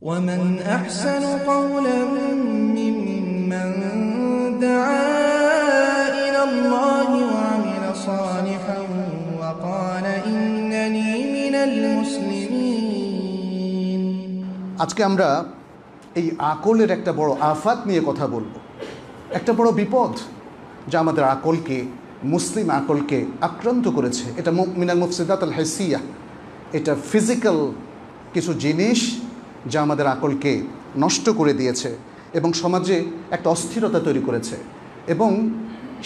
ومن أحسن قولا ممن دعا إلى الله وعمل صالحا وقال إنني من المسلمين আজকে আমরা এই আকলের একটা বড় আফাত নিয়ে কথা বলবো একটা বড় বিপদ যা আমাদের আকলকে মুসলিম আকলকে আক্রান্ত করেছে এটা মিনাল মুফসিদাত আল হাসিয়া এটা ফিজিক্যাল কিছু জিনিস যা আমাদের আকলকে নষ্ট করে দিয়েছে এবং সমাজে একটা অস্থিরতা তৈরি করেছে এবং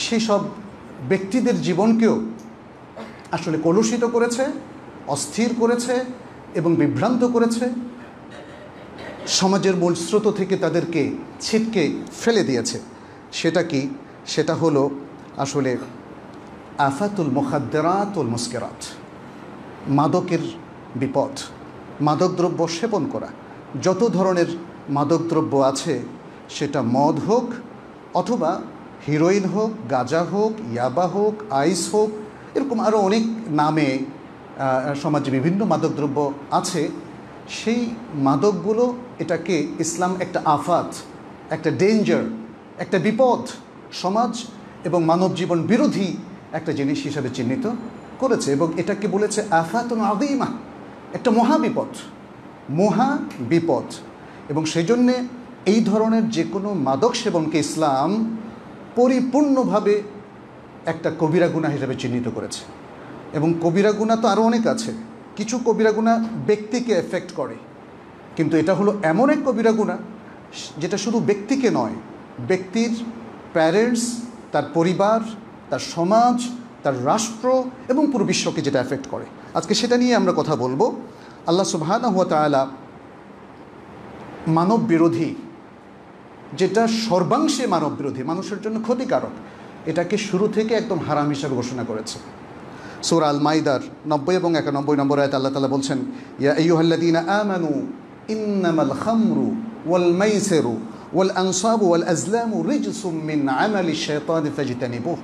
সেই সব ব্যক্তিদের জীবনকেও আসলে কলুষিত করেছে অস্থির করেছে এবং বিভ্রান্ত করেছে সমাজের মূল স্রোত থেকে তাদেরকে ছিটকে ফেলে দিয়েছে সেটা কি সেটা হলো আসলে আফাতুল মুখাদ্দেরাতুল মুস্কেরাত মাদকের বিপদ মাদকদ্রব্য সেবন করা যত ধরনের মাদকদ্রব্য আছে সেটা মদ হোক অথবা হিরোইন হোক গাঁজা হোক ইয়াবা হোক আইস হোক এরকম আরও অনেক নামে সমাজে বিভিন্ন মাদকদ্রব্য আছে সেই মাদকগুলো এটাকে ইসলাম একটা আফাত একটা ডেঞ্জার একটা বিপদ সমাজ এবং মানব জীবন বিরোধী একটা জিনিস হিসাবে চিহ্নিত করেছে এবং এটাকে বলেছে আফাত আদিমা একটা মহাবিপদ মহা বিপদ এবং সেজন্যে এই ধরনের যে কোনো মাদক সেবনকে ইসলাম পরিপূর্ণভাবে একটা কবিরা গুণা হিসেবে চিহ্নিত করেছে এবং কবিরা গুণা তো আরও অনেক আছে কিছু কবিরা গুণা ব্যক্তিকে এফেক্ট করে কিন্তু এটা হলো এমন এক কবিরা গুণা যেটা শুধু ব্যক্তিকে নয় ব্যক্তির প্যারেন্টস তার পরিবার তার সমাজ তার রাষ্ট্র এবং পুরো বিশ্বকে যেটা এফেক্ট করে আজকে সেটা নিয়ে আমরা কথা বলবো আল্লাহ সুবাহানহতালা মানব বিরোধী যেটা সর্বাংশে মানব বিরোধী মানুষের জন্য ক্ষতিকারক এটাকে শুরু থেকে একদম হারাম হিসাবে ঘোষণা করেছে সুরা আল মাইদার নব্বই এবং একানব্বই নম্বর আয়ত আল্লাহ তালা বলছেন ইয়া ইউহাল্লাদিন আমানু ইন্নামাল খামরু ওয়াল মাইসেরু ওয়াল আনসাব ওয়াল আজলামু রিজসুম মিন আমালি শাইতানি ফাজতানিবুহ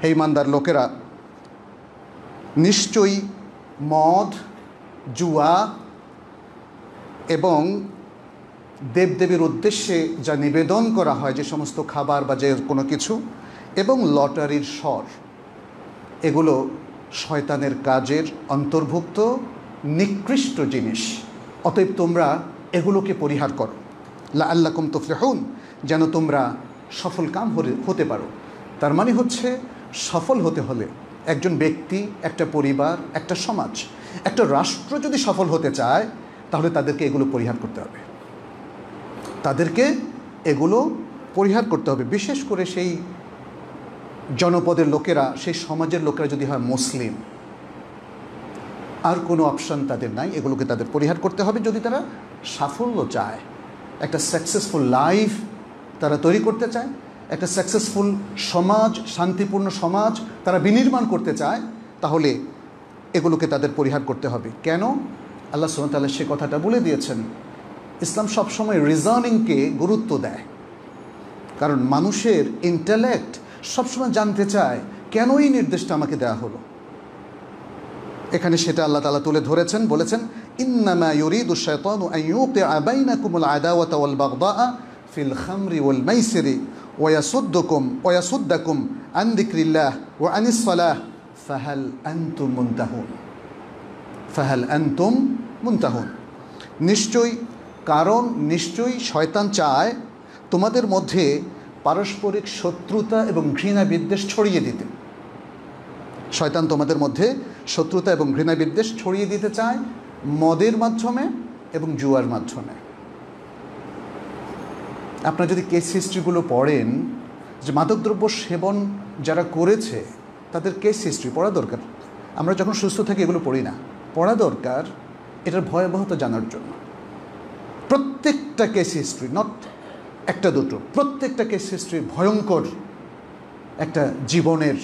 হে ইমানদার লোকেরা নিশ্চয়ই মদ জুয়া এবং দেবদেবীর উদ্দেশ্যে যা নিবেদন করা হয় যে সমস্ত খাবার বা যে কোনো কিছু এবং লটারির স্বর এগুলো শয়তানের কাজের অন্তর্ভুক্ত নিকৃষ্ট জিনিস অতএব তোমরা এগুলোকে পরিহার করো লা আল্লাকুম তুফলেহুন যেন তোমরা সফল কাম হতে পারো তার মানে হচ্ছে সফল হতে হলে একজন ব্যক্তি একটা পরিবার একটা সমাজ একটা রাষ্ট্র যদি সফল হতে চায় তাহলে তাদেরকে এগুলো পরিহার করতে হবে তাদেরকে এগুলো পরিহার করতে হবে বিশেষ করে সেই জনপদের লোকেরা সেই সমাজের লোকেরা যদি হয় মুসলিম আর কোনো অপশান তাদের নাই এগুলোকে তাদের পরিহার করতে হবে যদি তারা সাফল্য চায় একটা সাকসেসফুল লাইফ তারা তৈরি করতে চায় একটা সাকসেসফুল সমাজ শান্তিপূর্ণ সমাজ তারা বিনির্মাণ করতে চায় তাহলে এগুলোকে তাদের পরিহার করতে হবে কেন আল্লাহ সুমতাল্লাহ সে কথাটা বলে দিয়েছেন ইসলাম সবসময় রিজনিংকে গুরুত্ব দেয় কারণ মানুষের ইন্টালেক্ট সবসময় জানতে চায় কেন এই নির্দেশটা আমাকে দেয়া হলো এখানে সেটা আল্লাহ তালা তুলে ধরেছেন বলেছেন ইন্নামা ইউরিদু শায়তানু আবাইনা আবাইনাকুমুল আদাওয়াতা ওয়াল বাগদা ফিল খামরি ওয়াল মাইসিরি ওয়া ওয়াসুদ্দাকুম আন যিকরিল্লাহ ওয়া আনিস সালাহ ফাহাল আন্তুম মুন্তাহুন ফাহাল আন্তুম মুন্তাহুন নিশ্চয়ই কারণ নিশ্চয়ই শয়তান চায় তোমাদের মধ্যে পারস্পরিক শত্রুতা এবং ঘৃণা বিদ্বেষ ছড়িয়ে দিতে শয়তান তোমাদের মধ্যে শত্রুতা এবং ঘৃণা বিদ্বেষ ছড়িয়ে দিতে চায় মদের মাধ্যমে এবং জুয়ার মাধ্যমে আপনার যদি কেস হিস্ট্রিগুলো পড়েন যে মাদকদ্রব্য সেবন যারা করেছে তাদের কেস হিস্ট্রি পড়া দরকার আমরা যখন সুস্থ থাকি এগুলো পড়ি না পড়া দরকার এটার ভয়াবহতা জানার জন্য প্রত্যেকটা কেস হিস্ট্রি নট একটা দুটো প্রত্যেকটা কেস হিস্ট্রি ভয়ঙ্কর একটা জীবনের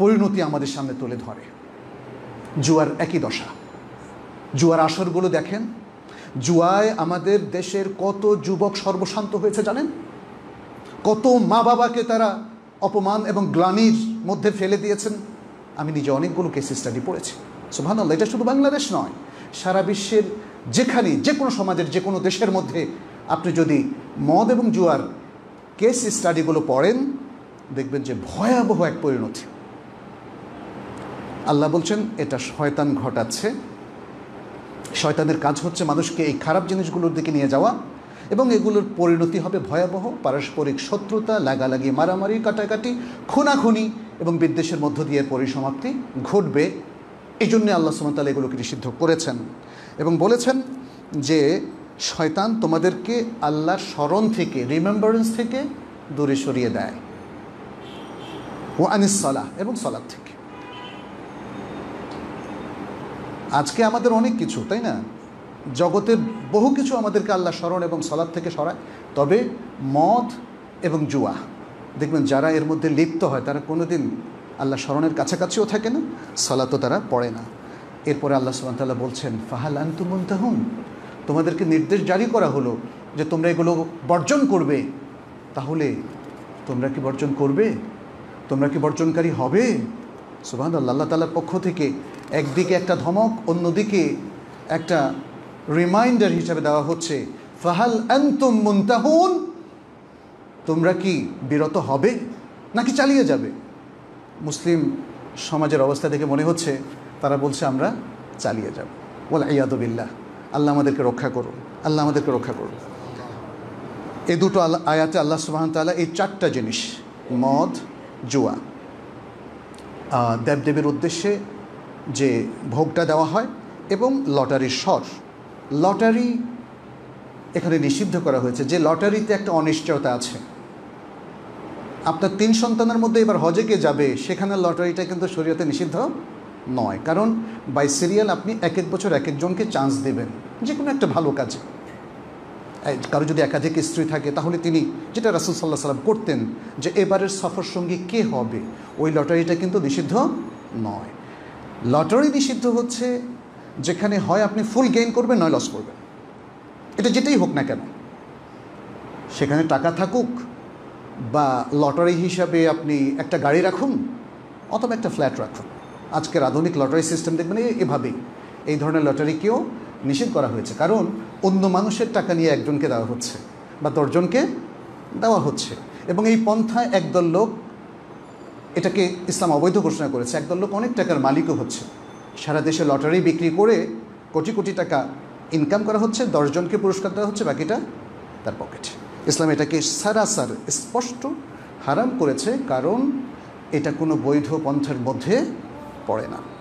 পরিণতি আমাদের সামনে তুলে ধরে জুয়ার একই দশা জুয়ার আসরগুলো দেখেন জুয়ায় আমাদের দেশের কত যুবক সর্বশান্ত হয়েছে জানেন কত মা বাবাকে তারা অপমান এবং গ্লানির মধ্যে ফেলে দিয়েছেন আমি নিজে অনেকগুলো কেস স্টাডি পড়েছি সো সুবহানাল্লাহ এটা শুধু বাংলাদেশ নয় সারা বিশ্বের যেখানে যে কোনো সমাজের যে কোনো দেশের মধ্যে আপনি যদি মদ এবং জুয়ার কেস স্টাডিগুলো পড়েন দেখবেন যে ভয়াবহ এক পরিণতি আল্লাহ বলছেন এটা শয়তান ঘটাচ্ছে শয়তানের কাজ হচ্ছে মানুষকে এই খারাপ জিনিসগুলোর দিকে নিয়ে যাওয়া এবং এগুলোর পরিণতি হবে ভয়াবহ পারস্পরিক শত্রুতা লাগালাগি মারামারি কাটাকাটি খুনাখুনি এবং বিদ্বেষের মধ্য দিয়ে পরিসমাপ্তি ঘটবে এই জন্যে আল্লাহ সুমতাল এগুলোকে নিষিদ্ধ করেছেন এবং বলেছেন যে শয়তান তোমাদেরকে আল্লাহর স্মরণ থেকে রিমেম্বারেন্স থেকে দূরে সরিয়ে দেয় ও আনিস এবং সালাদ থেকে আজকে আমাদের অনেক কিছু তাই না জগতের বহু কিছু আমাদেরকে আল্লাহ স্মরণ এবং সলাদ থেকে সরায় তবে মদ এবং জুয়া দেখবেন যারা এর মধ্যে লিপ্ত হয় তারা কোনো দিন আল্লাহ স্মরণের কাছাকাছিও থাকে না সলাতও তারা পড়ে না এরপরে আল্লাহ সুবাহতাল্লাহ বলছেন ফাহাল আন্তুমন্তাহুন তোমাদেরকে নির্দেশ জারি করা হলো যে তোমরা এগুলো বর্জন করবে তাহলে তোমরা কি বর্জন করবে তোমরা কি বর্জনকারী হবে সুবাহ আল্লাহ তালার পক্ষ থেকে একদিকে একটা ধমক অন্যদিকে একটা রিমাইন্ডার হিসাবে দেওয়া হচ্ছে ফাহাল অ্যান্তম মুন্তাহুন তোমরা কি বিরত হবে নাকি চালিয়ে যাবে মুসলিম সমাজের অবস্থা দেখে মনে হচ্ছে তারা বলছে আমরা চালিয়ে যাব ওল ইয়াদবিল্লাহ আল্লাহ আমাদেরকে রক্ষা করুন আল্লাহ আমাদেরকে রক্ষা করুন এ দুটো আয়াতে আল্লাহ সুবাহন তাল্লাহ এই চারটা জিনিস মদ জুয়া দেবদেবীর উদ্দেশ্যে যে ভোগটা দেওয়া হয় এবং লটারির স্বর লটারি এখানে নিষিদ্ধ করা হয়েছে যে লটারিতে একটা অনিশ্চয়তা আছে আপনার তিন সন্তানের মধ্যে এবার হজে কে যাবে সেখানে লটারিটা কিন্তু শরীয়তে নিষিদ্ধ নয় কারণ বাই সিরিয়াল আপনি এক এক বছর এক একজনকে চান্স দেবেন যে কোনো একটা ভালো কাজে কারো যদি একাধিক স্ত্রী থাকে তাহলে তিনি যেটা রাসুল সাল্লাহ সাল্লাম করতেন যে এবারের সফর সঙ্গী কে হবে ওই লটারিটা কিন্তু নিষিদ্ধ নয় লটারি নিষিদ্ধ হচ্ছে যেখানে হয় আপনি ফুল গেইন করবেন নয় লস করবেন এটা যেটাই হোক না কেন সেখানে টাকা থাকুক বা লটারি হিসাবে আপনি একটা গাড়ি রাখুন অথবা একটা ফ্ল্যাট রাখুন আজকের আধুনিক লটারি সিস্টেম দেখবেন এভাবেই এই ধরনের লটারিকেও নিষেধ করা হয়েছে কারণ অন্য মানুষের টাকা নিয়ে একজনকে দেওয়া হচ্ছে বা দশজনকে দেওয়া হচ্ছে এবং এই পন্থায় একদল লোক এটাকে ইসলাম অবৈধ ঘোষণা করেছে একদল লোক অনেক টাকার মালিকও হচ্ছে সারা দেশে লটারি বিক্রি করে কোটি কোটি টাকা ইনকাম করা হচ্ছে দশজনকে পুরস্কার দেওয়া হচ্ছে বাকিটা তার পকেট ইসলাম এটাকে সারাসার স্পষ্ট হারাম করেছে কারণ এটা কোনো বৈধ পন্থার মধ্যে পড়ে না